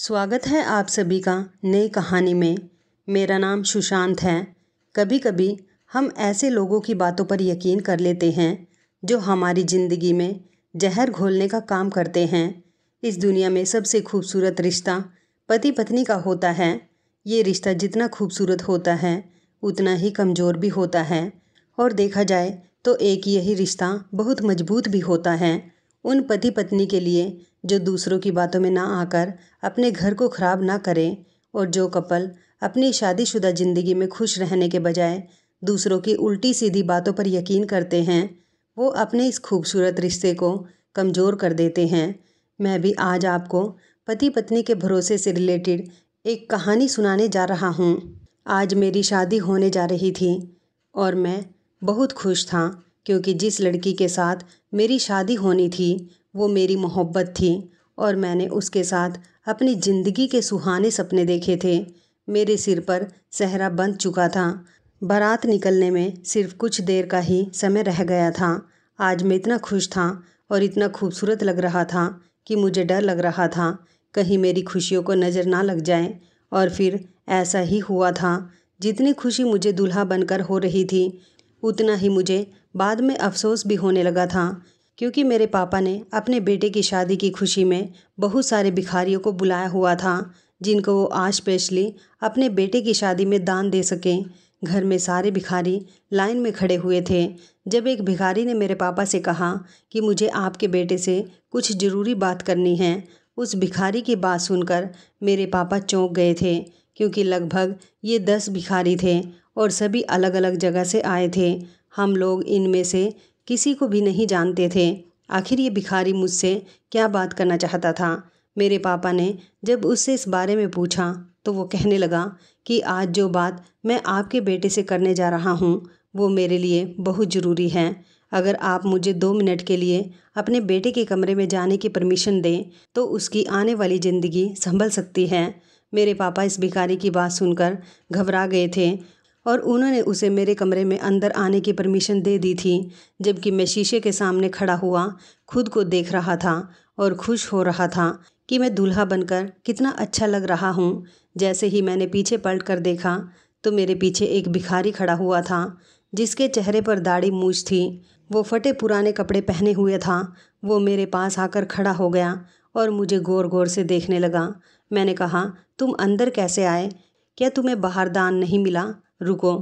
स्वागत है आप सभी का नई कहानी में मेरा नाम सुशांत है कभी कभी हम ऐसे लोगों की बातों पर यकीन कर लेते हैं जो हमारी ज़िंदगी में जहर घोलने का काम करते हैं इस दुनिया में सबसे खूबसूरत रिश्ता पति पत्नी का होता है ये रिश्ता जितना खूबसूरत होता है उतना ही कमज़ोर भी होता है और देखा जाए तो एक यही रिश्ता बहुत मजबूत भी होता है उन पति पत्नी के लिए जो दूसरों की बातों में ना आकर अपने घर को खराब ना करें और जो कपल अपनी शादीशुदा ज़िंदगी में खुश रहने के बजाय दूसरों की उल्टी सीधी बातों पर यकीन करते हैं वो अपने इस खूबसूरत रिश्ते को कमज़ोर कर देते हैं मैं भी आज आपको पति पत्नी के भरोसे से रिलेटेड एक कहानी सुनाने जा रहा हूँ आज मेरी शादी होने जा रही थी और मैं बहुत खुश था क्योंकि जिस लड़की के साथ मेरी शादी होनी थी वो मेरी मोहब्बत थी और मैंने उसके साथ अपनी ज़िंदगी के सुहाने सपने देखे थे मेरे सिर पर सहरा बन चुका था बारात निकलने में सिर्फ कुछ देर का ही समय रह गया था आज मैं इतना खुश था और इतना खूबसूरत लग रहा था कि मुझे डर लग रहा था कहीं मेरी खुशियों को नज़र ना लग जाए और फिर ऐसा ही हुआ था जितनी खुशी मुझे दूल्हा बनकर हो रही थी उतना ही मुझे बाद में अफ़सोस भी होने लगा था क्योंकि मेरे पापा ने अपने बेटे की शादी की खुशी में बहुत सारे भिखारियों को बुलाया हुआ था जिनको वो आज स्पेशली अपने बेटे की शादी में दान दे सकें घर में सारे भिखारी लाइन में खड़े हुए थे जब एक भिखारी ने मेरे पापा से कहा कि मुझे आपके बेटे से कुछ ज़रूरी बात करनी है उस भिखारी की बात सुनकर मेरे पापा चौंक गए थे क्योंकि लगभग ये दस भिखारी थे और सभी अलग अलग जगह से आए थे हम लोग इनमें से किसी को भी नहीं जानते थे आखिर ये भिखारी मुझसे क्या बात करना चाहता था मेरे पापा ने जब उससे इस बारे में पूछा तो वो कहने लगा कि आज जो बात मैं आपके बेटे से करने जा रहा हूँ वो मेरे लिए बहुत ज़रूरी है अगर आप मुझे दो मिनट के लिए अपने बेटे के कमरे में जाने की परमिशन दें तो उसकी आने वाली ज़िंदगी संभल सकती है मेरे पापा इस भिखारी की बात सुनकर घबरा गए थे और उन्होंने उसे मेरे कमरे में अंदर आने की परमिशन दे दी थी जबकि मैं शीशे के सामने खड़ा हुआ खुद को देख रहा था और खुश हो रहा था कि मैं दूल्हा बनकर कितना अच्छा लग रहा हूँ जैसे ही मैंने पीछे पलट कर देखा तो मेरे पीछे एक भिखारी खड़ा हुआ था जिसके चेहरे पर दाढ़ी मूछ थी वो फटे पुराने कपड़े पहने हुए था वो मेरे पास आकर खड़ा हो गया और मुझे गौर गौर से देखने लगा मैंने कहा तुम अंदर कैसे आए क्या तुम्हें बाहर दान नहीं मिला रुको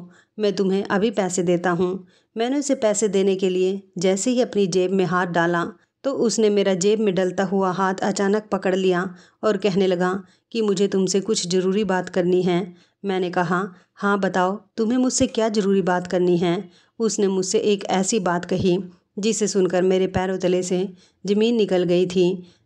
मैं तुम्हें अभी पैसे देता हूँ मैंने उसे पैसे देने के लिए जैसे ही अपनी जेब में हाथ डाला तो उसने मेरा जेब में डलता हुआ हाथ अचानक पकड़ लिया और कहने लगा कि मुझे तुमसे कुछ ज़रूरी बात करनी है मैंने कहा हाँ बताओ तुम्हें मुझसे क्या ज़रूरी बात करनी है उसने मुझसे एक ऐसी बात कही जिसे सुनकर मेरे पैरों तले से ज़मीन निकल गई थी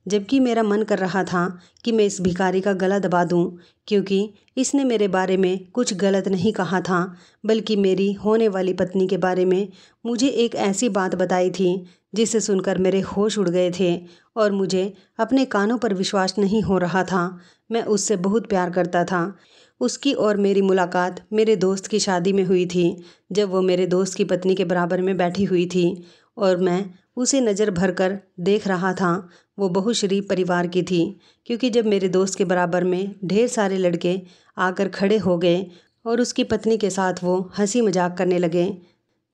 जबकि मेरा मन कर रहा था कि मैं इस भिखारी का गला दबा दूं क्योंकि इसने मेरे बारे में कुछ गलत नहीं कहा था बल्कि मेरी होने वाली पत्नी के बारे में मुझे एक ऐसी बात बताई थी जिसे सुनकर मेरे होश उड़ गए थे और मुझे अपने कानों पर विश्वास नहीं हो रहा था मैं उससे बहुत प्यार करता था उसकी और मेरी मुलाकात मेरे दोस्त की शादी में हुई थी जब वो मेरे दोस्त की पत्नी के बराबर में बैठी हुई थी और मैं उसे नज़र भर कर देख रहा था वो बहु शरीफ परिवार की थी क्योंकि जब मेरे दोस्त के बराबर में ढेर सारे लड़के आकर खड़े हो गए और उसकी पत्नी के साथ वो हंसी मजाक करने लगे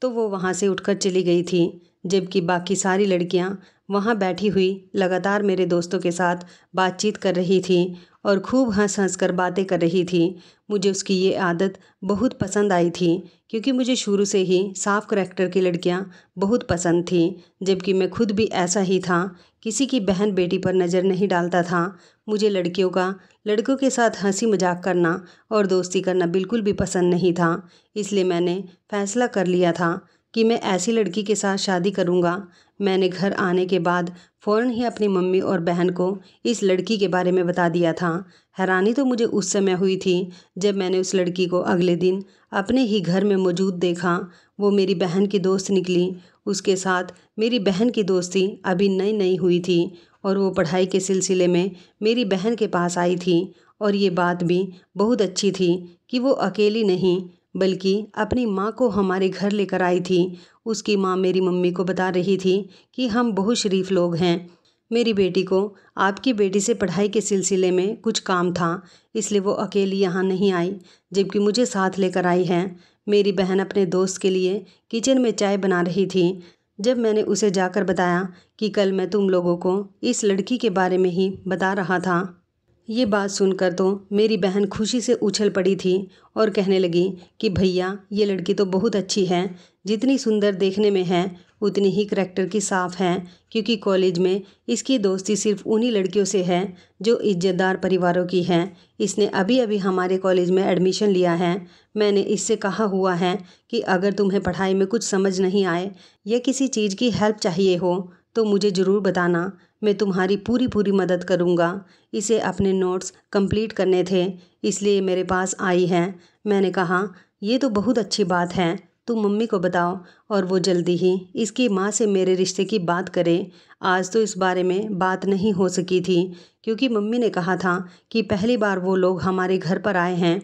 तो वो वहाँ से उठकर चली गई थी जबकि बाकी सारी लड़कियाँ वहाँ बैठी हुई लगातार मेरे दोस्तों के साथ बातचीत कर रही थी और खूब हंस हंस कर बातें कर रही थी मुझे उसकी ये आदत बहुत पसंद आई थी क्योंकि मुझे शुरू से ही साफ करेक्टर की लड़कियां बहुत पसंद थीं जबकि मैं खुद भी ऐसा ही था किसी की बहन बेटी पर नज़र नहीं डालता था मुझे लड़कियों का लड़कों के साथ हंसी मजाक करना और दोस्ती करना बिल्कुल भी पसंद नहीं था इसलिए मैंने फैसला कर लिया था कि मैं ऐसी लड़की के साथ शादी करूँगा मैंने घर आने के बाद फ़ौरन ही अपनी मम्मी और बहन को इस लड़की के बारे में बता दिया था हैरानी तो मुझे उस समय हुई थी जब मैंने उस लड़की को अगले दिन अपने ही घर में मौजूद देखा वो मेरी बहन की दोस्त निकली उसके साथ मेरी बहन की दोस्ती अभी नई नई हुई थी और वो पढ़ाई के सिलसिले में मेरी बहन के पास आई थी और ये बात भी बहुत अच्छी थी कि वो अकेली नहीं बल्कि अपनी माँ को हमारे घर लेकर आई थी उसकी माँ मेरी मम्मी को बता रही थी कि हम बहुत शरीफ लोग हैं मेरी बेटी को आपकी बेटी से पढ़ाई के सिलसिले में कुछ काम था इसलिए वो अकेली यहाँ नहीं आई जबकि मुझे साथ लेकर आई है मेरी बहन अपने दोस्त के लिए किचन में चाय बना रही थी जब मैंने उसे जाकर बताया कि कल मैं तुम लोगों को इस लड़की के बारे में ही बता रहा था ये बात सुनकर तो मेरी बहन खुशी से उछल पड़ी थी और कहने लगी कि भैया ये लड़की तो बहुत अच्छी है जितनी सुंदर देखने में है उतनी ही करैक्टर की साफ है क्योंकि कॉलेज में इसकी दोस्ती सिर्फ उन्हीं लड़कियों से है जो इज्जतदार परिवारों की है इसने अभी अभी हमारे कॉलेज में एडमिशन लिया है मैंने इससे कहा हुआ है कि अगर तुम्हें पढ़ाई में कुछ समझ नहीं आए या किसी चीज़ की हेल्प चाहिए हो तो मुझे ज़रूर बताना मैं तुम्हारी पूरी पूरी मदद करूँगा इसे अपने नोट्स कंप्लीट करने थे इसलिए मेरे पास आई है मैंने कहा ये तो बहुत अच्छी बात है तुम मम्मी को बताओ और वो जल्दी ही इसकी माँ से मेरे रिश्ते की बात करे आज तो इस बारे में बात नहीं हो सकी थी क्योंकि मम्मी ने कहा था कि पहली बार वो लोग हमारे घर पर आए हैं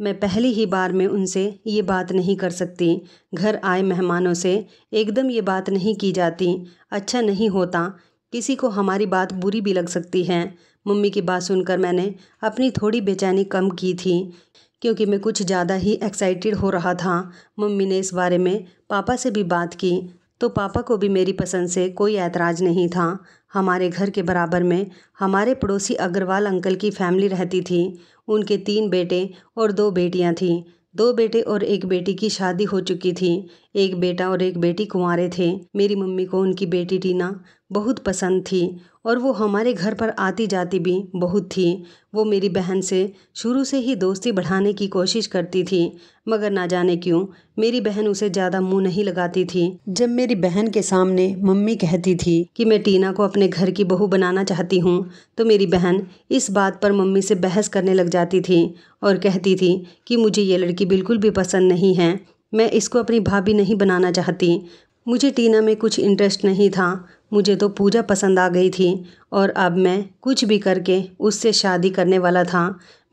मैं पहली ही बार में उनसे ये बात नहीं कर सकती घर आए मेहमानों से एकदम ये बात नहीं की जाती अच्छा नहीं होता किसी को हमारी बात बुरी भी लग सकती है मम्मी की बात सुनकर मैंने अपनी थोड़ी बेचैनी कम की थी क्योंकि मैं कुछ ज़्यादा ही एक्साइटेड हो रहा था मम्मी ने इस बारे में पापा से भी बात की तो पापा को भी मेरी पसंद से कोई ऐतराज़ नहीं था हमारे घर के बराबर में हमारे पड़ोसी अग्रवाल अंकल की फैमिली रहती थी उनके तीन बेटे और दो बेटियां थीं दो बेटे और एक बेटी की शादी हो चुकी थी एक बेटा और एक बेटी कुंवारे थे मेरी मम्मी को उनकी बेटी टीना बहुत पसंद थी और वो हमारे घर पर आती जाती भी बहुत थी वो मेरी बहन से शुरू से ही दोस्ती बढ़ाने की कोशिश करती थी मगर ना जाने क्यों मेरी बहन उसे ज़्यादा मुंह नहीं लगाती थी जब मेरी बहन के सामने मम्मी कहती थी कि मैं टीना को अपने घर की बहू बनाना चाहती हूँ तो मेरी बहन इस बात पर मम्मी से बहस करने लग जाती थी और कहती थी कि मुझे ये लड़की बिल्कुल भी पसंद नहीं है मैं इसको अपनी भाभी नहीं बनाना चाहती मुझे टीना में कुछ इंटरेस्ट नहीं था मुझे तो पूजा पसंद आ गई थी और अब मैं कुछ भी करके उससे शादी करने वाला था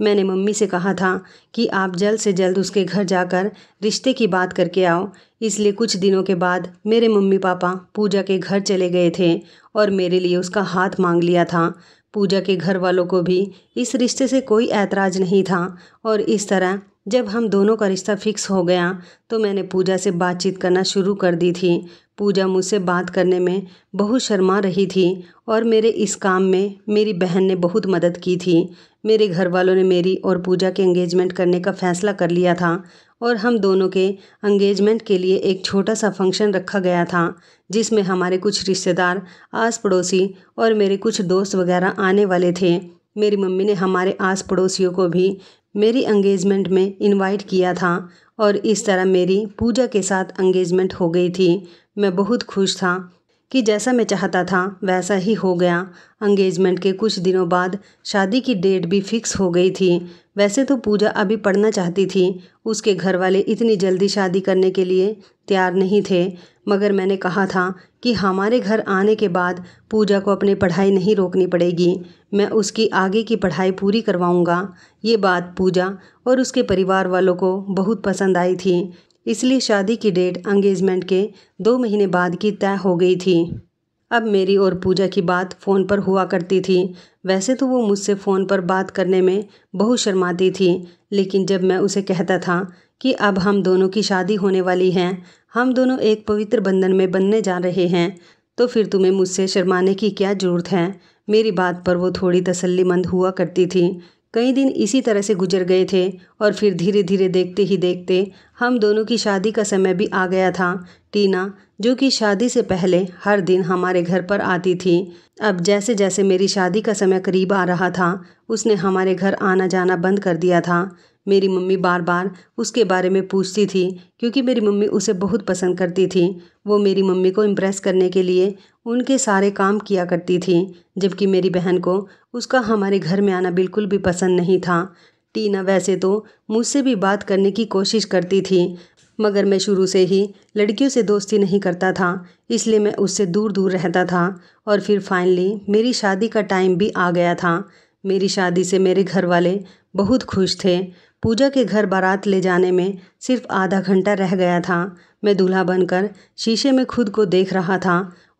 मैंने मम्मी से कहा था कि आप जल्द से जल्द उसके घर जाकर रिश्ते की बात करके आओ इसलिए कुछ दिनों के बाद मेरे मम्मी पापा पूजा के घर चले गए थे और मेरे लिए उसका हाथ मांग लिया था पूजा के घर वालों को भी इस रिश्ते से कोई ऐतराज़ नहीं था और इस तरह जब हम दोनों का रिश्ता फिक्स हो गया तो मैंने पूजा से बातचीत करना शुरू कर दी थी पूजा मुझसे बात करने में बहुत शर्मा रही थी और मेरे इस काम में मेरी बहन ने बहुत मदद की थी मेरे घर वालों ने मेरी और पूजा के एंगेजमेंट करने का फ़ैसला कर लिया था और हम दोनों के एंगेजमेंट के लिए एक छोटा सा फंक्शन रखा गया था जिसमें हमारे कुछ रिश्तेदार आस पड़ोसी और मेरे कुछ दोस्त वगैरह आने वाले थे मेरी मम्मी ने हमारे आस पड़ोसियों को भी मेरी एंगेजमेंट में इनवाइट किया था और इस तरह मेरी पूजा के साथ एंगेजमेंट हो गई थी मैं बहुत खुश था कि जैसा मैं चाहता था वैसा ही हो गया अंगेजमेंट के कुछ दिनों बाद शादी की डेट भी फिक्स हो गई थी वैसे तो पूजा अभी पढ़ना चाहती थी उसके घर वाले इतनी जल्दी शादी करने के लिए तैयार नहीं थे मगर मैंने कहा था कि हमारे घर आने के बाद पूजा को अपनी पढ़ाई नहीं रोकनी पड़ेगी मैं उसकी आगे की पढ़ाई पूरी करवाऊँगा ये बात पूजा और उसके परिवार वालों को बहुत पसंद आई थी इसलिए शादी की डेट अंगेजमेंट के दो महीने बाद की तय हो गई थी अब मेरी और पूजा की बात फ़ोन पर हुआ करती थी वैसे तो वो मुझसे फ़ोन पर बात करने में बहुत शर्माती थी लेकिन जब मैं उसे कहता था कि अब हम दोनों की शादी होने वाली है हम दोनों एक पवित्र बंधन में बनने जा रहे हैं तो फिर तुम्हें मुझसे शर्माने की क्या ज़रूरत है मेरी बात पर वो थोड़ी तसल्लीमंद हुआ करती थी कई दिन इसी तरह से गुजर गए थे और फिर धीरे धीरे देखते ही देखते हम दोनों की शादी का समय भी आ गया था टीना जो कि शादी से पहले हर दिन हमारे घर पर आती थी अब जैसे जैसे मेरी शादी का समय करीब आ रहा था उसने हमारे घर आना जाना बंद कर दिया था मेरी मम्मी बार बार उसके बारे में पूछती थी क्योंकि मेरी मम्मी उसे बहुत पसंद करती थी वो मेरी मम्मी को इम्प्रेस करने के लिए उनके सारे काम किया करती थी जबकि मेरी बहन को उसका हमारे घर में आना बिल्कुल भी पसंद नहीं था टीना वैसे तो मुझसे भी बात करने की कोशिश करती थी मगर मैं शुरू से ही लड़कियों से दोस्ती नहीं करता था इसलिए मैं उससे दूर दूर रहता था और फिर फाइनली मेरी शादी का टाइम भी आ गया था मेरी शादी से मेरे घर वाले बहुत खुश थे पूजा के घर बारात ले जाने में सिर्फ आधा घंटा रह गया था मैं दूल्हा बनकर शीशे में खुद को देख रहा था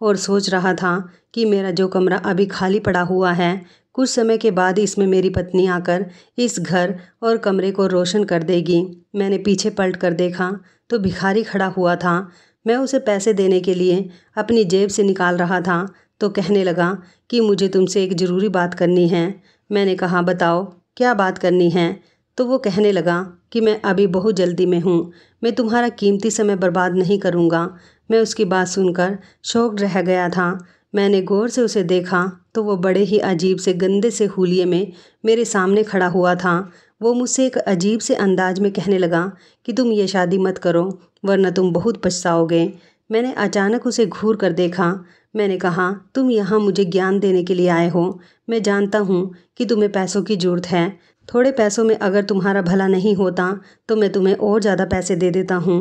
और सोच रहा था कि मेरा जो कमरा अभी खाली पड़ा हुआ है कुछ समय के बाद इसमें मेरी पत्नी आकर इस घर और कमरे को रोशन कर देगी मैंने पीछे पलट कर देखा तो भिखारी खड़ा हुआ था मैं उसे पैसे देने के लिए अपनी जेब से निकाल रहा था तो कहने लगा कि मुझे तुमसे एक ज़रूरी बात करनी है मैंने कहा बताओ क्या बात करनी है तो वो कहने लगा कि मैं अभी बहुत जल्दी में हूँ मैं तुम्हारा कीमती समय बर्बाद नहीं करूँगा मैं उसकी बात सुनकर शौक रह गया था मैंने गौर से उसे देखा तो वो बड़े ही अजीब से गंदे से हुलिये में मेरे सामने खड़ा हुआ था वो मुझसे एक अजीब से अंदाज में कहने लगा कि तुम ये शादी मत करो वरना तुम बहुत पछताओगे मैंने अचानक उसे घूर कर देखा मैंने कहा तुम यहाँ मुझे ज्ञान देने के लिए आए हो मैं जानता हूँ कि तुम्हें पैसों की ज़रूरत है थोड़े पैसों में अगर तुम्हारा भला नहीं होता तो मैं तुम्हें और ज़्यादा पैसे दे देता हूँ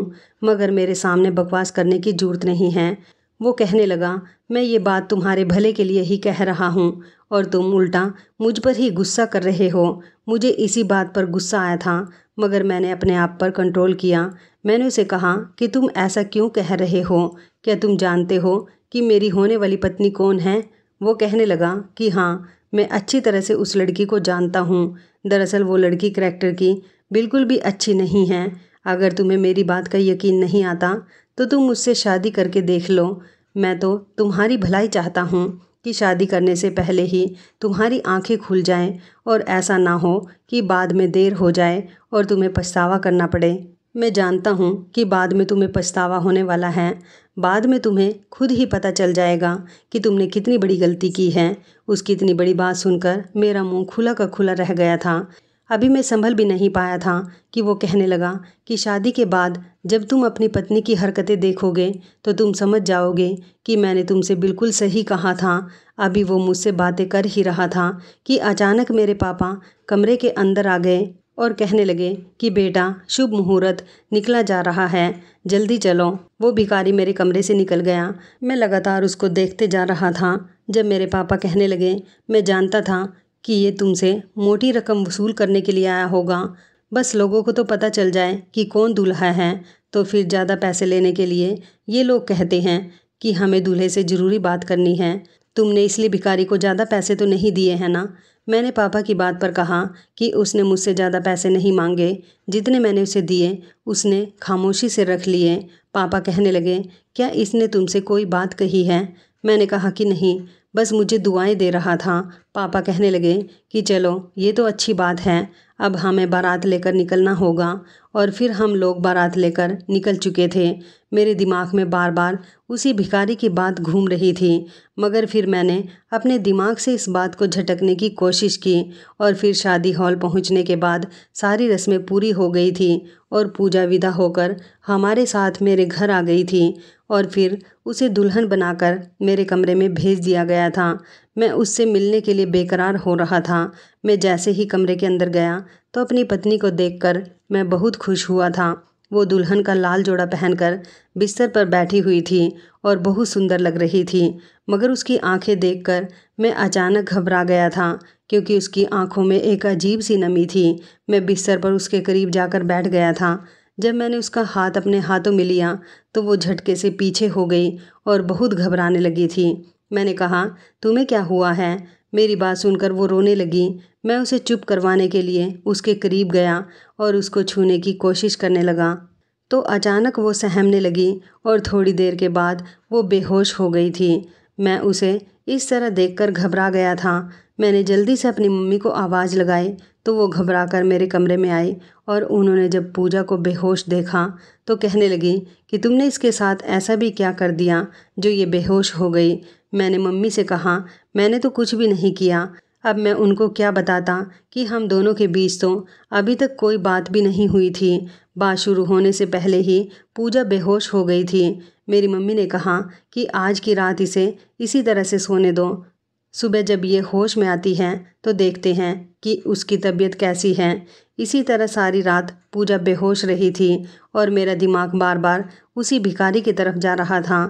मगर मेरे सामने बकवास करने की जरूरत नहीं है वो कहने लगा मैं ये बात तुम्हारे भले के लिए ही कह रहा हूँ और तुम उल्टा मुझ पर ही गुस्सा कर रहे हो मुझे इसी बात पर गुस्सा आया था मगर मैंने अपने आप पर कंट्रोल किया मैंने उसे कहा कि तुम ऐसा क्यों कह रहे हो क्या तुम जानते हो कि मेरी होने वाली पत्नी कौन है वो कहने लगा कि हाँ मैं अच्छी तरह से उस लड़की को जानता हूँ दरअसल वो लड़की करैक्टर की बिल्कुल भी अच्छी नहीं है अगर तुम्हें मेरी बात का यकीन नहीं आता तो तुम मुझसे शादी करके देख लो मैं तो तुम्हारी भलाई चाहता हूँ कि शादी करने से पहले ही तुम्हारी आंखें खुल जाएं और ऐसा ना हो कि बाद में देर हो जाए और तुम्हें पछतावा करना पड़े मैं जानता हूँ कि बाद में तुम्हें पछतावा होने वाला है बाद में तुम्हें खुद ही पता चल जाएगा कि तुमने कितनी बड़ी गलती की है उसकी इतनी बड़ी बात सुनकर मेरा मुंह खुला का खुला रह गया था अभी मैं संभल भी नहीं पाया था कि वो कहने लगा कि शादी के बाद जब तुम अपनी पत्नी की हरकतें देखोगे तो तुम समझ जाओगे कि मैंने तुमसे बिल्कुल सही कहा था अभी वो मुझसे बातें कर ही रहा था कि अचानक मेरे पापा कमरे के अंदर आ गए और कहने लगे कि बेटा शुभ मुहूर्त निकला जा रहा है जल्दी चलो वो भिखारी मेरे कमरे से निकल गया मैं लगातार उसको देखते जा रहा था जब मेरे पापा कहने लगे मैं जानता था कि ये तुमसे मोटी रकम वसूल करने के लिए आया होगा बस लोगों को तो पता चल जाए कि कौन दूल्हा है तो फिर ज़्यादा पैसे लेने के लिए ये लोग कहते हैं कि हमें दूल्हे से ज़रूरी बात करनी है तुमने इसलिए भिखारी को ज़्यादा पैसे तो नहीं दिए हैं ना मैंने पापा की बात पर कहा कि उसने मुझसे ज़्यादा पैसे नहीं मांगे जितने मैंने उसे दिए उसने खामोशी से रख लिए पापा कहने लगे क्या इसने तुमसे कोई बात कही है मैंने कहा कि नहीं बस मुझे दुआएं दे रहा था पापा कहने लगे कि चलो ये तो अच्छी बात है अब हमें बारात लेकर निकलना होगा और फिर हम लोग बारात लेकर निकल चुके थे मेरे दिमाग में बार बार उसी भिखारी की बात घूम रही थी मगर फिर मैंने अपने दिमाग से इस बात को झटकने की कोशिश की और फिर शादी हॉल पहुंचने के बाद सारी रस्में पूरी हो गई थी और पूजा विदा होकर हमारे साथ मेरे घर आ गई थी और फिर उसे दुल्हन बनाकर मेरे कमरे में भेज दिया गया गया था मैं उससे मिलने के लिए बेकरार हो रहा था मैं जैसे ही कमरे के अंदर गया तो अपनी पत्नी को देखकर मैं बहुत खुश हुआ था वो दुल्हन का लाल जोड़ा पहनकर बिस्तर पर बैठी हुई थी और बहुत सुंदर लग रही थी मगर उसकी आंखें देखकर मैं अचानक घबरा गया था क्योंकि उसकी आंखों में एक अजीब सी नमी थी मैं बिस्तर पर उसके करीब जाकर बैठ गया था जब मैंने उसका हाथ अपने हाथों में लिया तो वो झटके से पीछे हो गई और बहुत घबराने लगी थी मैंने कहा तुम्हें क्या हुआ है मेरी बात सुनकर वो रोने लगी मैं उसे चुप करवाने के लिए उसके करीब गया और उसको छूने की कोशिश करने लगा तो अचानक वो सहमने लगी और थोड़ी देर के बाद वो बेहोश हो गई थी मैं उसे इस तरह देखकर घबरा गया था मैंने जल्दी से अपनी मम्मी को आवाज़ लगाई तो वो घबरा कर मेरे कमरे में आई और उन्होंने जब पूजा को बेहोश देखा तो कहने लगी कि तुमने इसके साथ ऐसा भी क्या कर दिया जो ये बेहोश हो गई मैंने मम्मी से कहा मैंने तो कुछ भी नहीं किया अब मैं उनको क्या बताता कि हम दोनों के बीच तो अभी तक कोई बात भी नहीं हुई थी बात शुरू होने से पहले ही पूजा बेहोश हो गई थी मेरी मम्मी ने कहा कि आज की रात इसे इसी तरह से सोने दो सुबह जब ये होश में आती हैं तो देखते हैं कि उसकी तबीयत कैसी है इसी तरह सारी रात पूजा बेहोश रही थी और मेरा दिमाग बार बार उसी भिखारी की तरफ जा रहा था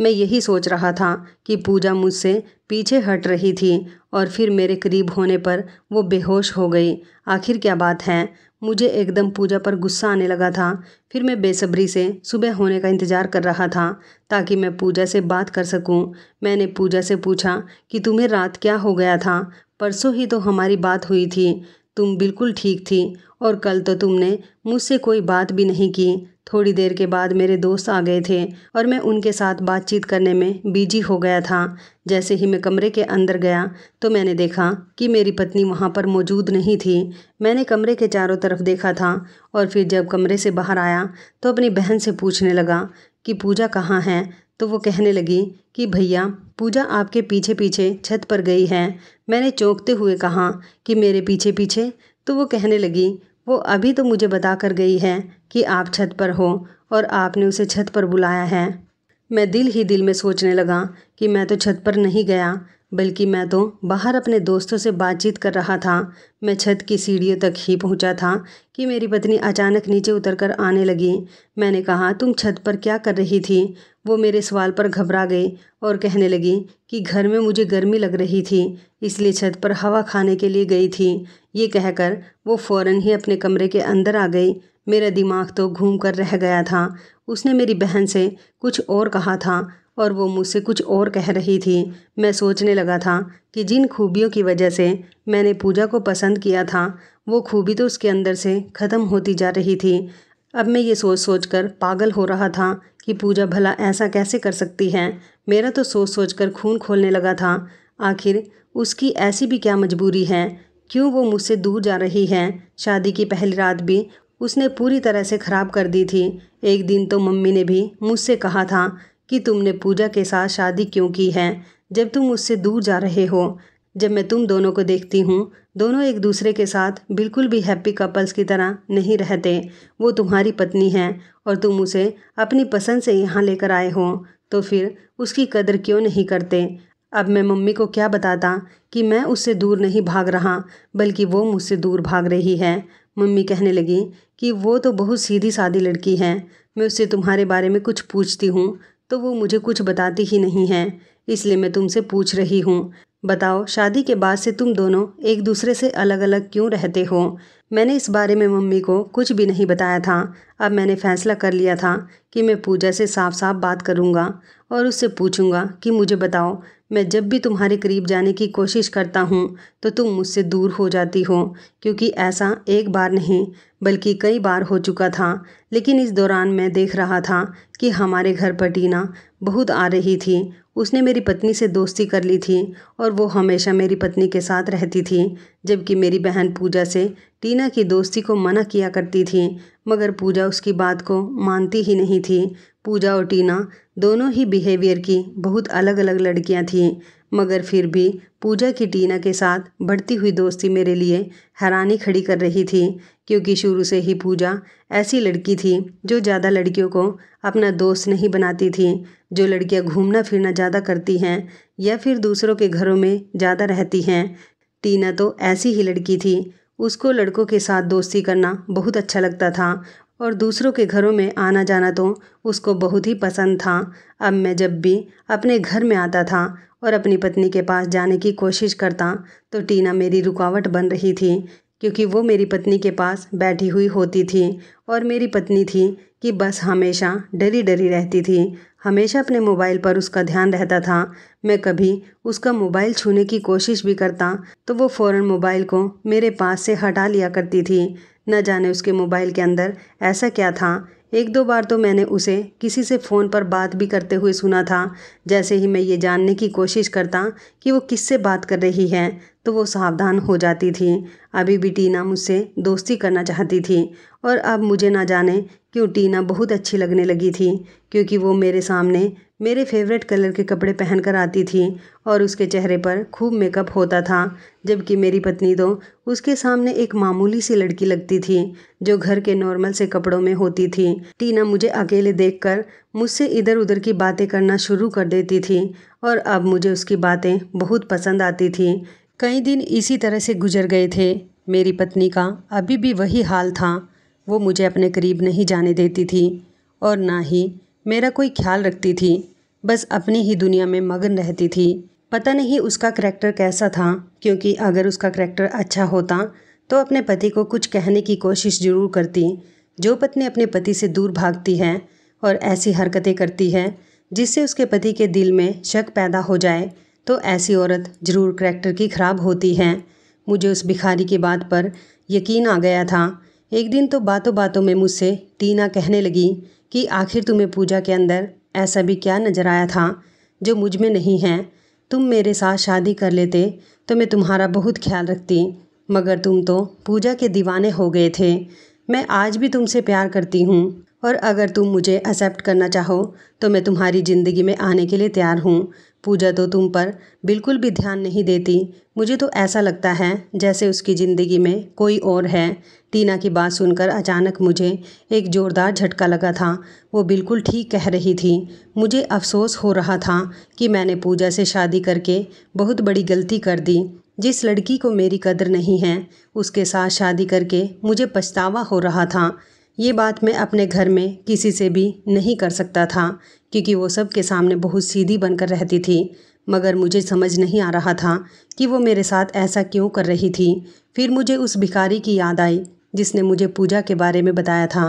मैं यही सोच रहा था कि पूजा मुझसे पीछे हट रही थी और फिर मेरे करीब होने पर वो बेहोश हो गई आखिर क्या बात है मुझे एकदम पूजा पर गुस्सा आने लगा था फिर मैं बेसब्री से सुबह होने का इंतज़ार कर रहा था ताकि मैं पूजा से बात कर सकूं। मैंने पूजा से पूछा कि तुम्हें रात क्या हो गया था परसों ही तो हमारी बात हुई थी तुम बिल्कुल ठीक थी और कल तो तुमने मुझसे कोई बात भी नहीं की थोड़ी देर के बाद मेरे दोस्त आ गए थे और मैं उनके साथ बातचीत करने में बिजी हो गया था जैसे ही मैं कमरे के अंदर गया तो मैंने देखा कि मेरी पत्नी वहाँ पर मौजूद नहीं थी मैंने कमरे के चारों तरफ देखा था और फिर जब कमरे से बाहर आया तो अपनी बहन से पूछने लगा कि पूजा कहाँ है तो वो कहने लगी कि भैया पूजा आपके पीछे पीछे छत पर गई है मैंने चौंकते हुए कहा कि मेरे पीछे पीछे तो वो कहने लगी वो अभी तो मुझे बता कर गई है कि आप छत पर हो और आपने उसे छत पर बुलाया है मैं दिल ही दिल में सोचने लगा कि मैं तो छत पर नहीं गया बल्कि मैं तो बाहर अपने दोस्तों से बातचीत कर रहा था मैं छत की सीढ़ियों तक ही पहुंचा था कि मेरी पत्नी अचानक नीचे उतरकर आने लगी मैंने कहा तुम छत पर क्या कर रही थी वो मेरे सवाल पर घबरा गई और कहने लगी कि घर में मुझे गर्मी लग रही थी इसलिए छत पर हवा खाने के लिए गई थी ये कहकर वो फ़ौर ही अपने कमरे के अंदर आ गई मेरा दिमाग तो घूम कर रह गया था उसने मेरी बहन से कुछ और कहा था और वो मुझसे कुछ और कह रही थी मैं सोचने लगा था कि जिन खूबियों की वजह से मैंने पूजा को पसंद किया था वो खूबी तो उसके अंदर से ख़त्म होती जा रही थी अब मैं ये सोच सोच कर पागल हो रहा था कि पूजा भला ऐसा कैसे कर सकती है मेरा तो सोच सोच कर खून खोलने लगा था आखिर उसकी ऐसी भी क्या मजबूरी है क्यों वो मुझसे दूर जा रही है शादी की पहली रात भी उसने पूरी तरह से ख़राब कर दी थी एक दिन तो मम्मी ने भी मुझसे कहा था कि तुमने पूजा के साथ शादी क्यों की है जब तुम उससे दूर जा रहे हो जब मैं तुम दोनों को देखती हूँ दोनों एक दूसरे के साथ बिल्कुल भी हैप्पी कपल्स की तरह नहीं रहते वो तुम्हारी पत्नी है और तुम उसे अपनी पसंद से यहाँ लेकर आए हो तो फिर उसकी कदर क्यों नहीं करते अब मैं मम्मी को क्या बताता कि मैं उससे दूर नहीं भाग रहा बल्कि वो मुझसे दूर भाग रही है मम्मी कहने लगी कि वो तो बहुत सीधी सादी लड़की है मैं उससे तुम्हारे बारे में कुछ पूछती हूँ तो वो मुझे कुछ बताती ही नहीं है इसलिए मैं तुमसे पूछ रही हूँ बताओ शादी के बाद से तुम दोनों एक दूसरे से अलग अलग क्यों रहते हो मैंने इस बारे में मम्मी को कुछ भी नहीं बताया था अब मैंने फ़ैसला कर लिया था कि मैं पूजा से साफ साफ बात करूँगा और उससे पूछूँगा कि मुझे बताओ मैं जब भी तुम्हारे करीब जाने की कोशिश करता हूँ तो तुम मुझसे दूर हो जाती हो क्योंकि ऐसा एक बार नहीं बल्कि कई बार हो चुका था लेकिन इस दौरान मैं देख रहा था कि हमारे घर पर टीना बहुत आ रही थी उसने मेरी पत्नी से दोस्ती कर ली थी और वो हमेशा मेरी पत्नी के साथ रहती थी जबकि मेरी बहन पूजा से टीना की दोस्ती को मना किया करती थी मगर पूजा उसकी बात को मानती ही नहीं थी पूजा और टीना दोनों ही बिहेवियर की बहुत अलग अलग लड़कियां थीं मगर फिर भी पूजा की टीना के साथ बढ़ती हुई दोस्ती मेरे लिए हैरानी खड़ी कर रही थी क्योंकि शुरू से ही पूजा ऐसी लड़की थी जो ज़्यादा लड़कियों को अपना दोस्त नहीं बनाती थी जो लड़कियां घूमना फिरना ज़्यादा करती हैं या फिर दूसरों के घरों में ज़्यादा रहती हैं टीना तो ऐसी ही लड़की थी उसको लड़कों के साथ दोस्ती करना बहुत अच्छा लगता था और दूसरों के घरों में आना जाना तो उसको बहुत ही पसंद था अब मैं जब भी अपने घर में आता था और अपनी पत्नी के पास जाने की कोशिश करता तो टीना मेरी रुकावट बन रही थी क्योंकि वो मेरी पत्नी के पास बैठी हुई होती थी और मेरी पत्नी थी कि बस हमेशा डरी डरी रहती थी हमेशा अपने मोबाइल पर उसका ध्यान रहता था मैं कभी उसका मोबाइल छूने की कोशिश भी करता तो वो फ़ौरन मोबाइल को मेरे पास से हटा लिया करती थी न जाने उसके मोबाइल के अंदर ऐसा क्या था एक दो बार तो मैंने उसे किसी से फ़ोन पर बात भी करते हुए सुना था जैसे ही मैं ये जानने की कोशिश करता कि वो किससे बात कर रही है तो वो सावधान हो जाती थी अभी भी टीना मुझसे दोस्ती करना चाहती थी और अब मुझे ना जाने क्यों टीना बहुत अच्छी लगने लगी थी क्योंकि वो मेरे सामने मेरे फेवरेट कलर के कपड़े पहनकर आती थी और उसके चेहरे पर खूब मेकअप होता था जबकि मेरी पत्नी तो उसके सामने एक मामूली सी लड़की लगती थी जो घर के नॉर्मल से कपड़ों में होती थी टीना मुझे अकेले देखकर मुझसे इधर उधर की बातें करना शुरू कर देती थी और अब मुझे उसकी बातें बहुत पसंद आती थी कई दिन इसी तरह से गुजर गए थे मेरी पत्नी का अभी भी वही हाल था वो मुझे अपने करीब नहीं जाने देती थी और ना ही मेरा कोई ख्याल रखती थी बस अपनी ही दुनिया में मगन रहती थी पता नहीं उसका करैक्टर कैसा था क्योंकि अगर उसका करैक्टर अच्छा होता तो अपने पति को कुछ कहने की कोशिश जरूर करती जो पत्नी अपने पति से दूर भागती है और ऐसी हरकतें करती है जिससे उसके पति के दिल में शक पैदा हो जाए तो ऐसी औरत ज़रूर करैक्टर की ख़राब होती है मुझे उस भिखारी की बात पर यकीन आ गया था एक दिन तो बातों बातों में मुझसे टीना कहने लगी कि आखिर तुम्हें पूजा के अंदर ऐसा भी क्या नज़र आया था जो मुझ में नहीं है तुम मेरे साथ शादी कर लेते तो मैं तुम्हारा बहुत ख्याल रखती मगर तुम तो पूजा के दीवाने हो गए थे मैं आज भी तुमसे प्यार करती हूँ और अगर तुम मुझे एक्सेप्ट करना चाहो तो मैं तुम्हारी ज़िंदगी में आने के लिए तैयार हूँ पूजा तो तुम पर बिल्कुल भी ध्यान नहीं देती मुझे तो ऐसा लगता है जैसे उसकी ज़िंदगी में कोई और है टीना की बात सुनकर अचानक मुझे एक ज़ोरदार झटका लगा था वो बिल्कुल ठीक कह रही थी मुझे अफसोस हो रहा था कि मैंने पूजा से शादी करके बहुत बड़ी गलती कर दी जिस लड़की को मेरी कदर नहीं है उसके साथ शादी करके मुझे पछतावा हो रहा था ये बात मैं अपने घर में किसी से भी नहीं कर सकता था क्योंकि वो सबके सामने बहुत सीधी बनकर रहती थी मगर मुझे समझ नहीं आ रहा था कि वो मेरे साथ ऐसा क्यों कर रही थी फिर मुझे उस भिखारी की याद आई जिसने मुझे पूजा के बारे में बताया था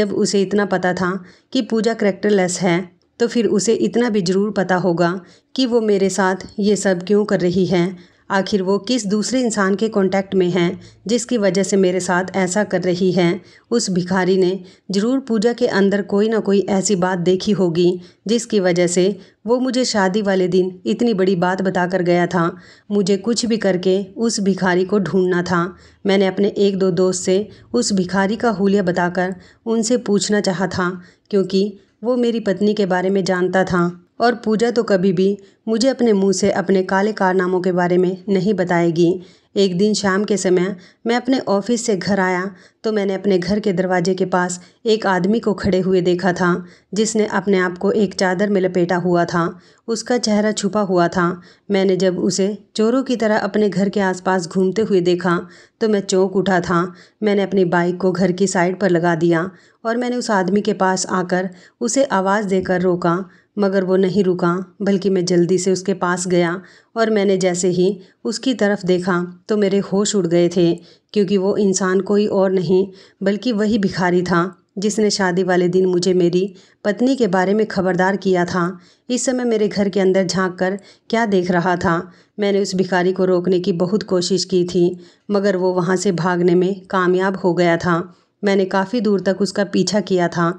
जब उसे इतना पता था कि पूजा करेक्टरलेस है तो फिर उसे इतना भी ज़रूर पता होगा कि वो मेरे साथ ये सब क्यों कर रही है आखिर वो किस दूसरे इंसान के कांटेक्ट में हैं जिसकी वजह से मेरे साथ ऐसा कर रही है उस भिखारी ने ज़रूर पूजा के अंदर कोई ना कोई ऐसी बात देखी होगी जिसकी वजह से वो मुझे शादी वाले दिन इतनी बड़ी बात बताकर गया था मुझे कुछ भी करके उस भिखारी को ढूंढना था मैंने अपने एक दो दोस्त से उस भिखारी का हुलिया बताकर उनसे पूछना चाहा था क्योंकि वो मेरी पत्नी के बारे में जानता था और पूजा तो कभी भी मुझे अपने मुंह से अपने काले कारनामों के बारे में नहीं बताएगी एक दिन शाम के समय मैं अपने ऑफिस से घर आया तो मैंने अपने घर के दरवाजे के पास एक आदमी को खड़े हुए देखा था जिसने अपने आप को एक चादर में लपेटा हुआ था उसका चेहरा छुपा हुआ था मैंने जब उसे चोरों की तरह अपने घर के आसपास घूमते हुए देखा तो मैं चौंक उठा था मैंने अपनी बाइक को घर की साइड पर लगा दिया और मैंने उस आदमी के पास आकर उसे आवाज़ देकर रोका मगर वो नहीं रुका बल्कि मैं जल्दी से उसके पास गया और मैंने जैसे ही उसकी तरफ देखा तो मेरे होश उड़ गए थे क्योंकि वो इंसान कोई और नहीं बल्कि वही भिखारी था जिसने शादी वाले दिन मुझे मेरी पत्नी के बारे में खबरदार किया था इस समय मेरे घर के अंदर झांक कर क्या देख रहा था मैंने उस भिखारी को रोकने की बहुत कोशिश की थी मगर वो वहाँ से भागने में कामयाब हो गया था मैंने काफ़ी दूर तक उसका पीछा किया था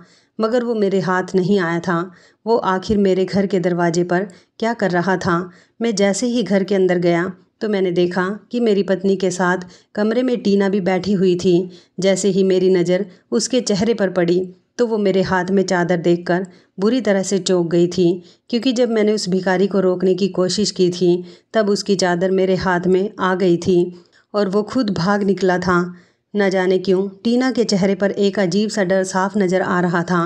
मगर वो मेरे हाथ नहीं आया था वो आखिर मेरे घर के दरवाजे पर क्या कर रहा था मैं जैसे ही घर के अंदर गया तो मैंने देखा कि मेरी पत्नी के साथ कमरे में टीना भी बैठी हुई थी जैसे ही मेरी नज़र उसके चेहरे पर पड़ी तो वो मेरे हाथ में चादर देखकर बुरी तरह से चौंक गई थी क्योंकि जब मैंने उस भिखारी को रोकने की कोशिश की थी तब उसकी चादर मेरे हाथ में आ गई थी और वो खुद भाग निकला था न जाने क्यों टीना के चेहरे पर एक अजीब सा डर साफ नज़र आ रहा था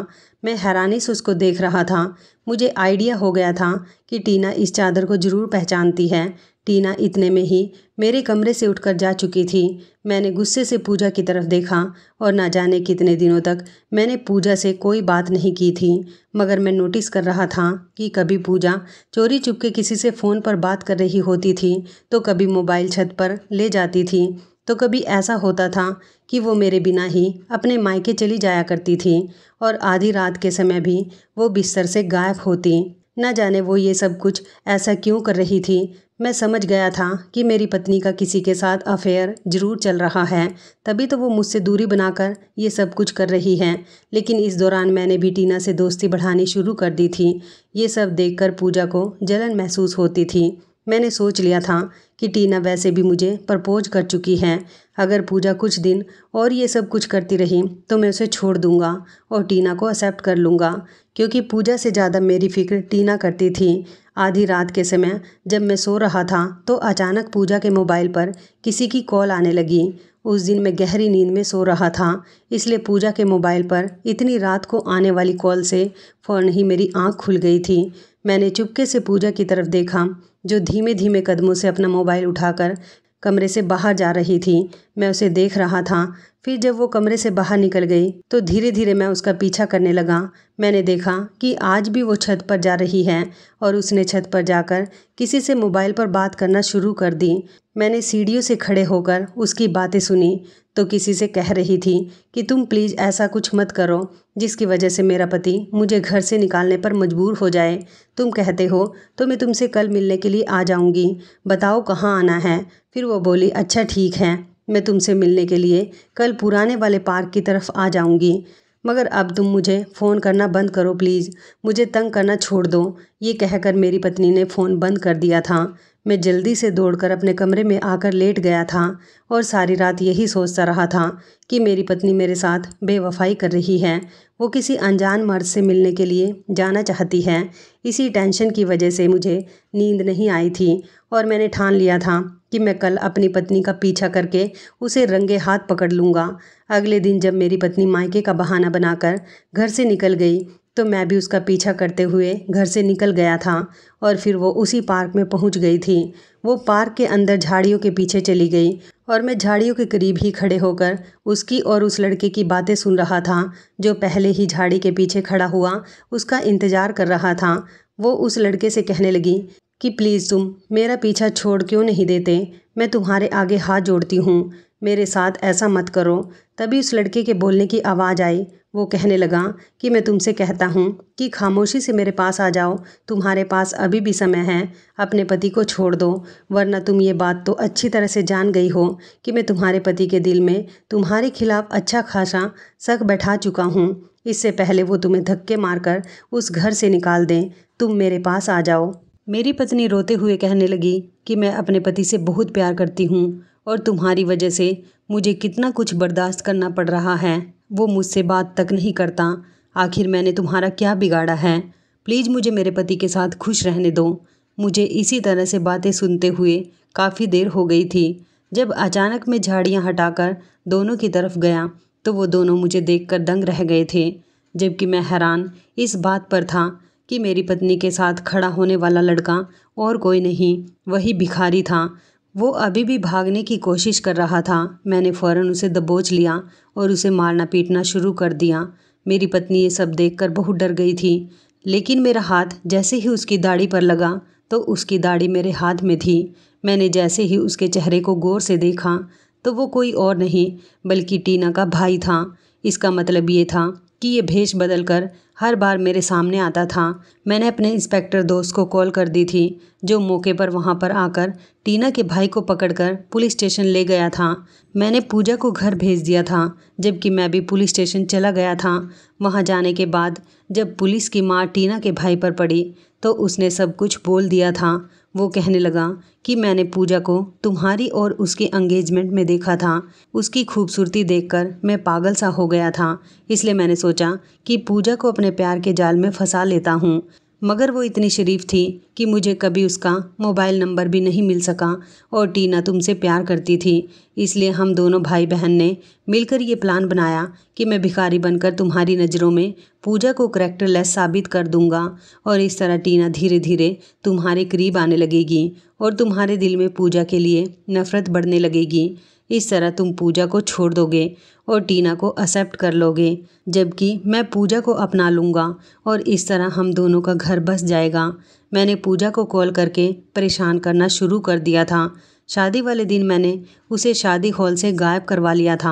मैं हैरानी से उसको देख रहा था मुझे आइडिया हो गया था कि टीना इस चादर को ज़रूर पहचानती है टीना इतने में ही मेरे कमरे से उठकर जा चुकी थी मैंने गुस्से से पूजा की तरफ देखा और ना जाने कितने दिनों तक मैंने पूजा से कोई बात नहीं की थी मगर मैं नोटिस कर रहा था कि कभी पूजा चोरी चुपके किसी से फ़ोन पर बात कर रही होती थी तो कभी मोबाइल छत पर ले जाती थी तो कभी ऐसा होता था कि वो मेरे बिना ही अपने मायके चली जाया करती थी और आधी रात के समय भी वो बिस्तर से गायब होती न जाने वो ये सब कुछ ऐसा क्यों कर रही थी मैं समझ गया था कि मेरी पत्नी का किसी के साथ अफेयर जरूर चल रहा है तभी तो वो मुझसे दूरी बनाकर ये सब कुछ कर रही है लेकिन इस दौरान मैंने भी टीना से दोस्ती बढ़ानी शुरू कर दी थी ये सब देखकर पूजा को जलन महसूस होती थी मैंने सोच लिया था कि टीना वैसे भी मुझे प्रपोज कर चुकी है अगर पूजा कुछ दिन और ये सब कुछ करती रही तो मैं उसे छोड़ दूंगा और टीना को एक्सेप्ट कर लूँगा क्योंकि पूजा से ज़्यादा मेरी फ़िक्र टीना करती थी आधी रात के समय जब मैं सो रहा था तो अचानक पूजा के मोबाइल पर किसी की कॉल आने लगी उस दिन मैं गहरी नींद में सो रहा था इसलिए पूजा के मोबाइल पर इतनी रात को आने वाली कॉल से फ़ौरन ही मेरी आँख खुल गई थी मैंने चुपके से पूजा की तरफ देखा जो धीमे धीमे कदमों से अपना मोबाइल उठाकर कमरे से बाहर जा रही थी मैं उसे देख रहा था फिर जब वो कमरे से बाहर निकल गई तो धीरे धीरे मैं उसका पीछा करने लगा मैंने देखा कि आज भी वो छत पर जा रही है और उसने छत पर जाकर किसी से मोबाइल पर बात करना शुरू कर दी मैंने सीढ़ियों से खड़े होकर उसकी बातें सुनी तो किसी से कह रही थी कि तुम प्लीज़ ऐसा कुछ मत करो जिसकी वजह से मेरा पति मुझे घर से निकालने पर मजबूर हो जाए तुम कहते हो तो मैं तुमसे कल मिलने के लिए आ जाऊंगी बताओ कहाँ आना है फिर वो बोली अच्छा ठीक है मैं तुमसे मिलने के लिए कल पुराने वाले पार्क की तरफ आ जाऊंगी मगर अब तुम मुझे फ़ोन करना बंद करो प्लीज़ मुझे तंग करना छोड़ दो ये कहकर मेरी पत्नी ने फ़ोन बंद कर दिया था मैं जल्दी से दौड़कर अपने कमरे में आकर लेट गया था और सारी रात यही सोचता रहा था कि मेरी पत्नी मेरे साथ बेवफाई कर रही है वो किसी अनजान मर्द से मिलने के लिए जाना चाहती है इसी टेंशन की वजह से मुझे नींद नहीं आई थी और मैंने ठान लिया था कि मैं कल अपनी पत्नी का पीछा करके उसे रंगे हाथ पकड़ लूँगा अगले दिन जब मेरी पत्नी मायके का बहाना बनाकर घर से निकल गई तो मैं भी उसका पीछा करते हुए घर से निकल गया था और फिर वो उसी पार्क में पहुंच गई थी वो पार्क के अंदर झाड़ियों के पीछे चली गई और मैं झाड़ियों के करीब ही खड़े होकर उसकी और उस लड़के की बातें सुन रहा था जो पहले ही झाड़ी के पीछे खड़ा हुआ उसका इंतज़ार कर रहा था वो उस लड़के से कहने लगी कि प्लीज़ तुम मेरा पीछा छोड़ क्यों नहीं देते मैं तुम्हारे आगे हाथ जोड़ती हूँ मेरे साथ ऐसा मत करो तभी उस लड़के के बोलने की आवाज़ आई वो कहने लगा कि मैं तुमसे कहता हूँ कि खामोशी से मेरे पास आ जाओ तुम्हारे पास अभी भी समय है अपने पति को छोड़ दो वरना तुम ये बात तो अच्छी तरह से जान गई हो कि मैं तुम्हारे पति के दिल में तुम्हारे खिलाफ़ अच्छा खासा शक बैठा चुका हूँ इससे पहले वो तुम्हें धक्के मारकर उस घर से निकाल दें तुम मेरे पास आ जाओ मेरी पत्नी रोते हुए कहने लगी कि मैं अपने पति से बहुत प्यार करती हूँ और तुम्हारी वजह से मुझे कितना कुछ बर्दाश्त करना पड़ रहा है वो मुझसे बात तक नहीं करता आखिर मैंने तुम्हारा क्या बिगाड़ा है प्लीज़ मुझे मेरे पति के साथ खुश रहने दो मुझे इसी तरह से बातें सुनते हुए काफ़ी देर हो गई थी जब अचानक मैं झाड़ियाँ हटाकर दोनों की तरफ गया तो वो दोनों मुझे देखकर दंग रह गए थे जबकि मैं हैरान इस बात पर था कि मेरी पत्नी के साथ खड़ा होने वाला लड़का और कोई नहीं वही भिखारी था वो अभी भी भागने की कोशिश कर रहा था मैंने फ़ौरन उसे दबोच लिया और उसे मारना पीटना शुरू कर दिया मेरी पत्नी ये सब देखकर बहुत डर गई थी लेकिन मेरा हाथ जैसे ही उसकी दाढ़ी पर लगा तो उसकी दाढ़ी मेरे हाथ में थी मैंने जैसे ही उसके चेहरे को गौर से देखा तो वो कोई और नहीं बल्कि टीना का भाई था इसका मतलब ये था कि ये भेष बदल कर हर बार मेरे सामने आता था मैंने अपने इंस्पेक्टर दोस्त को कॉल कर दी थी जो मौके पर वहाँ पर आकर टीना के भाई को पकड़कर पुलिस स्टेशन ले गया था मैंने पूजा को घर भेज दिया था जबकि मैं भी पुलिस स्टेशन चला गया था वहाँ जाने के बाद जब पुलिस की मार टीना के भाई पर पड़ी तो उसने सब कुछ बोल दिया था वो कहने लगा कि मैंने पूजा को तुम्हारी और उसके एंगेजमेंट में देखा था उसकी खूबसूरती देखकर मैं पागल सा हो गया था इसलिए मैंने सोचा कि पूजा को अपने प्यार के जाल में फंसा लेता हूँ मगर वो इतनी शरीफ थी कि मुझे कभी उसका मोबाइल नंबर भी नहीं मिल सका और टीना तुमसे प्यार करती थी इसलिए हम दोनों भाई बहन ने मिलकर ये प्लान बनाया कि मैं भिखारी बनकर तुम्हारी नज़रों में पूजा को करेक्टरलेस साबित कर दूंगा और इस तरह टीना धीरे धीरे तुम्हारे करीब आने लगेगी और तुम्हारे दिल में पूजा के लिए नफ़रत बढ़ने लगेगी इस तरह तुम पूजा को छोड़ दोगे और टीना को एक्सेप्ट कर लोगे जबकि मैं पूजा को अपना लूँगा और इस तरह हम दोनों का घर बस जाएगा मैंने पूजा को कॉल करके परेशान करना शुरू कर दिया था शादी वाले दिन मैंने उसे शादी हॉल से गायब करवा लिया था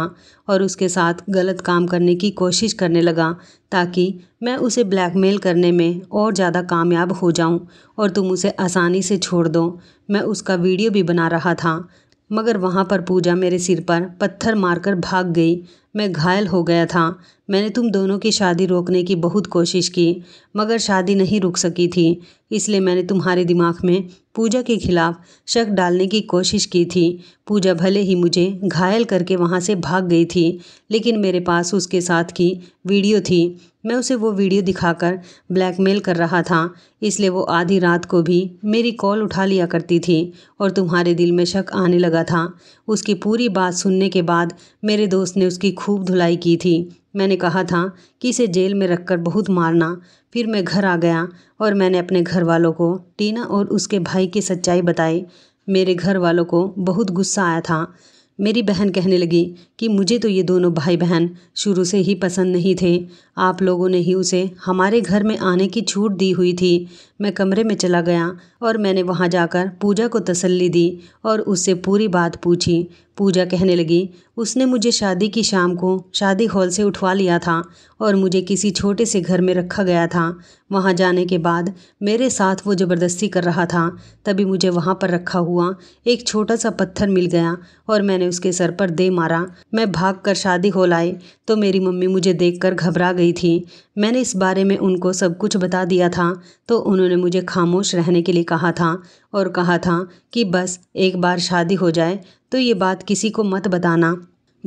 और उसके साथ गलत काम करने की कोशिश करने लगा ताकि मैं उसे ब्लैकमेल करने में और ज़्यादा कामयाब हो जाऊं और तुम उसे आसानी से छोड़ दो मैं उसका वीडियो भी बना रहा था मगर वहाँ पर पूजा मेरे सिर पर पत्थर मारकर भाग गई मैं घायल हो गया था मैंने तुम दोनों की शादी रोकने की बहुत कोशिश की मगर शादी नहीं रुक सकी थी इसलिए मैंने तुम्हारे दिमाग में पूजा के खिलाफ शक डालने की कोशिश की थी पूजा भले ही मुझे घायल करके वहाँ से भाग गई थी लेकिन मेरे पास उसके साथ की वीडियो थी मैं उसे वो वीडियो दिखाकर ब्लैकमेल कर रहा था इसलिए वो आधी रात को भी मेरी कॉल उठा लिया करती थी और तुम्हारे दिल में शक आने लगा था उसकी पूरी बात सुनने के बाद मेरे दोस्त ने उसकी खूब धुलाई की थी मैंने कहा था कि इसे जेल में रखकर बहुत मारना फिर मैं घर आ गया और मैंने अपने घर वालों को टीना और उसके भाई की सच्चाई बताई मेरे घर वालों को बहुत गुस्सा आया था मेरी बहन कहने लगी कि मुझे तो ये दोनों भाई बहन शुरू से ही पसंद नहीं थे आप लोगों ने ही उसे हमारे घर में आने की छूट दी हुई थी मैं कमरे में चला गया और मैंने वहाँ जाकर पूजा को तसल्ली दी और उससे पूरी बात पूछी पूजा कहने लगी उसने मुझे शादी की शाम को शादी हॉल से उठवा लिया था और मुझे किसी छोटे से घर में रखा गया था वहाँ जाने के बाद मेरे साथ वो ज़बरदस्ती कर रहा था तभी मुझे वहाँ पर रखा हुआ एक छोटा सा पत्थर मिल गया और मैंने उसके सर पर दे मारा मैं भाग कर शादी हॉल आई तो मेरी मम्मी मुझे देख घबरा गई थी मैंने इस बारे में उनको सब कुछ बता दिया था तो उन्होंने मुझे खामोश रहने के लिए कहा था और कहा था कि बस एक बार शादी हो जाए तो ये बात किसी को मत बताना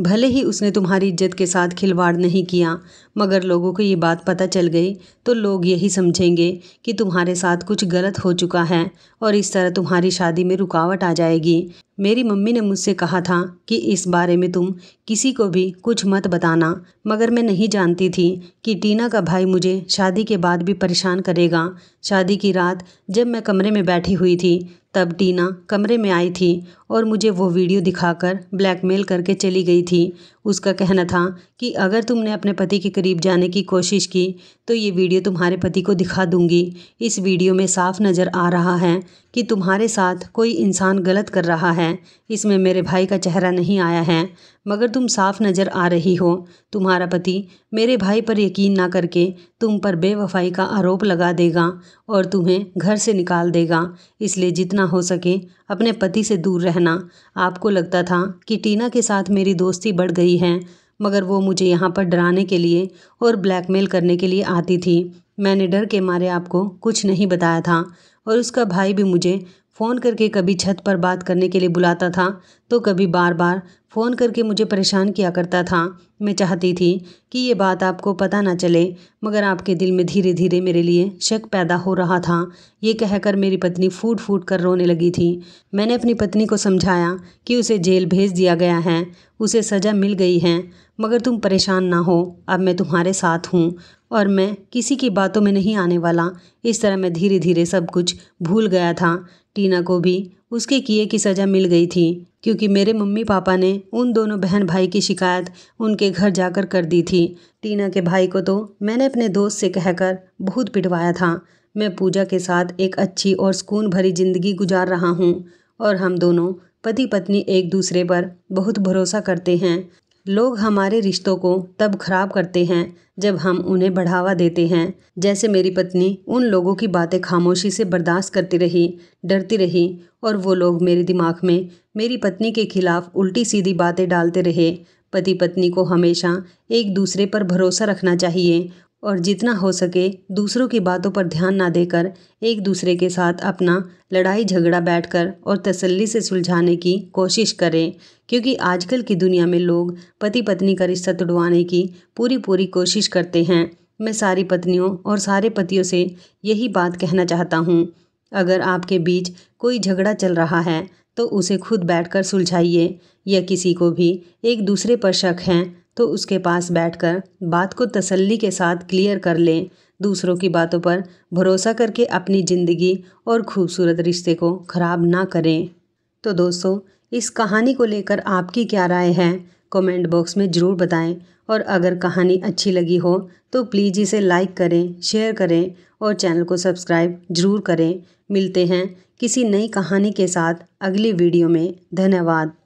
भले ही उसने तुम्हारी इज्जत के साथ खिलवाड़ नहीं किया मगर लोगों को ये बात पता चल गई तो लोग यही समझेंगे कि तुम्हारे साथ कुछ गलत हो चुका है और इस तरह तुम्हारी शादी में रुकावट आ जाएगी मेरी मम्मी ने मुझसे कहा था कि इस बारे में तुम किसी को भी कुछ मत बताना मगर मैं नहीं जानती थी कि टीना का भाई मुझे शादी के बाद भी परेशान करेगा शादी की रात जब मैं कमरे में बैठी हुई थी तब टीना कमरे में आई थी और मुझे वो वीडियो दिखाकर ब्लैकमेल करके चली गई थी उसका कहना था कि अगर तुमने अपने पति के करीब जाने की कोशिश की तो ये वीडियो तुम्हारे पति को दिखा दूंगी इस वीडियो में साफ नज़र आ रहा है कि तुम्हारे साथ कोई इंसान गलत कर रहा है इसमें मेरे भाई का चेहरा नहीं आया है मगर तुम साफ नज़र आ रही हो तुम्हारा पति मेरे भाई पर यकीन ना करके तुम पर बेवफाई का आरोप लगा देगा और तुम्हें घर से निकाल देगा इसलिए जितना हो सके अपने पति से दूर रहना आपको लगता था कि टीना के साथ मेरी दोस्ती बढ़ गई है मगर वो मुझे यहाँ पर डराने के लिए और ब्लैकमेल करने के लिए आती थी मैंने डर के मारे आपको कुछ नहीं बताया था और उसका भाई भी मुझे फ़ोन करके कभी छत पर बात करने के लिए बुलाता था तो कभी बार बार फ़ोन करके मुझे परेशान किया करता था मैं चाहती थी कि ये बात आपको पता ना चले मगर आपके दिल में धीरे धीरे मेरे लिए शक पैदा हो रहा था ये कहकर मेरी पत्नी फूट फूट कर रोने लगी थी मैंने अपनी पत्नी को समझाया कि उसे जेल भेज दिया गया है उसे सज़ा मिल गई है मगर तुम परेशान ना हो अब मैं तुम्हारे साथ हूँ और मैं किसी की बातों में नहीं आने वाला इस तरह मैं धीरे धीरे सब कुछ भूल गया था टीना को भी उसके किए की सज़ा मिल गई थी क्योंकि मेरे मम्मी पापा ने उन दोनों बहन भाई की शिकायत उनके घर जाकर कर दी थी टीना के भाई को तो मैंने अपने दोस्त से कहकर बहुत पिटवाया था मैं पूजा के साथ एक अच्छी और सुकून भरी ज़िंदगी गुजार रहा हूँ और हम दोनों पति पत्नी एक दूसरे पर बहुत भरोसा करते हैं लोग हमारे रिश्तों को तब खराब करते हैं जब हम उन्हें बढ़ावा देते हैं जैसे मेरी पत्नी उन लोगों की बातें खामोशी से बर्दाश्त करती रही डरती रही और वो लोग मेरे दिमाग में मेरी पत्नी के खिलाफ उल्टी सीधी बातें डालते रहे पति पत्नी को हमेशा एक दूसरे पर भरोसा रखना चाहिए और जितना हो सके दूसरों की बातों पर ध्यान ना देकर एक दूसरे के साथ अपना लड़ाई झगड़ा बैठकर और तसल्ली से सुलझाने की कोशिश करें क्योंकि आजकल की दुनिया में लोग पति पत्नी का रिश्ता तुड़वाने की पूरी पूरी कोशिश करते हैं मैं सारी पत्नियों और सारे पतियों से यही बात कहना चाहता हूँ अगर आपके बीच कोई झगड़ा चल रहा है तो उसे खुद बैठकर सुलझाइए या किसी को भी एक दूसरे पर शक हैं तो उसके पास बैठकर बात को तसल्ली के साथ क्लियर कर लें दूसरों की बातों पर भरोसा करके अपनी ज़िंदगी और खूबसूरत रिश्ते को ख़राब ना करें तो दोस्तों इस कहानी को लेकर आपकी क्या राय है कमेंट बॉक्स में ज़रूर बताएं और अगर कहानी अच्छी लगी हो तो प्लीज़ इसे लाइक करें शेयर करें और चैनल को सब्सक्राइब ज़रूर करें मिलते हैं किसी नई कहानी के साथ अगली वीडियो में धन्यवाद